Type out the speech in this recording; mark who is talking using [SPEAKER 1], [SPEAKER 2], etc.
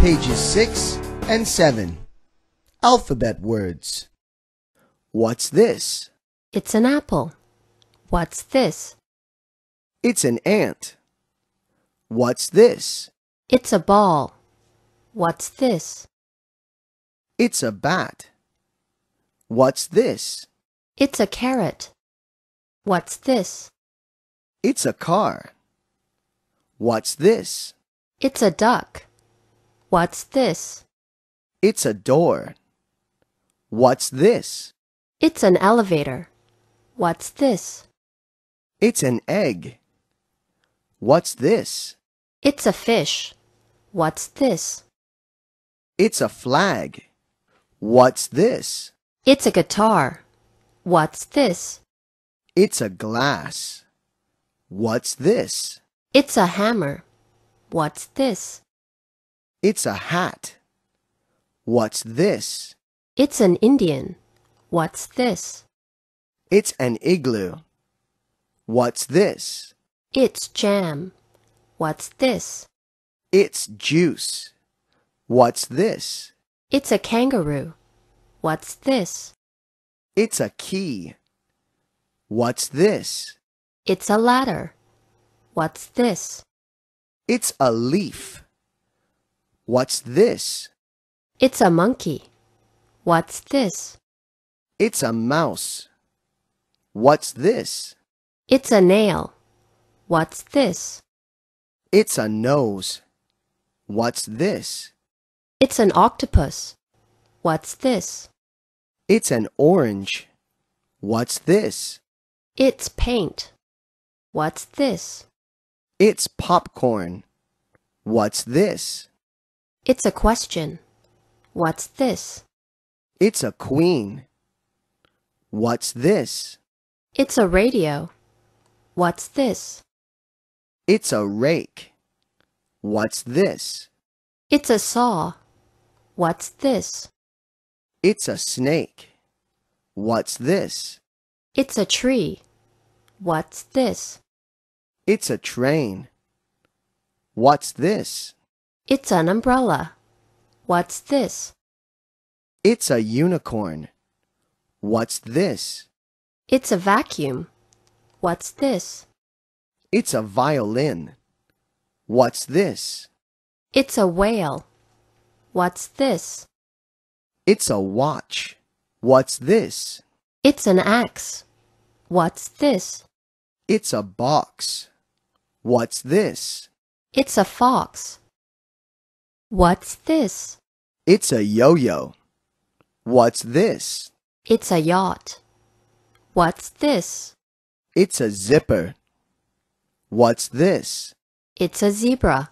[SPEAKER 1] pages 6 and 7. Alphabet words. What's this? It's an apple. What's this? It's an ant. What's this? It's a ball. What's this? It's a bat. What's this? It's a carrot. What's this? It's a car. What's this? It's a duck. What's this? It's a door. What's this? It's an elevator. What's this? It's an egg. What's this? It's a fish. What's this? It's a flag. What's this? It's a guitar. What's this? It's a glass. What's this? It's a hammer. What's this? It's a hat. What's this? It's an Indian. What's this? It's an igloo. What's this? It's jam. What's this? It's juice. What's this? It's a kangaroo. What's this? It's a key. What's this? It's a ladder. What's this? It's a leaf. What's this? It's a monkey. What's this? It's a mouse. What's this? It's a nail. What's this? It's a nose. What's this? It's an octopus. What's this? It's an orange. What's this? It's paint. What's this? It's popcorn. What's this? It's a question. What's this? It's a queen. What's this? It's a radio. What's this? It's a rake. What's this? It's a saw. What's this? It's a snake. What's this? It's a tree. What's this? It's a train. What's this? It's an umbrella. What's this? It's a unicorn. What's this? It's a vacuum. What's this? It's a violin. What's this? It's a whale. What's this? It's a watch. What's this? It's an axe. What's this? It's a box. What's this? It's a fox. What's this? It's a yo-yo. What's this? It's a yacht. What's this? It's a zipper. What's this? It's a zebra.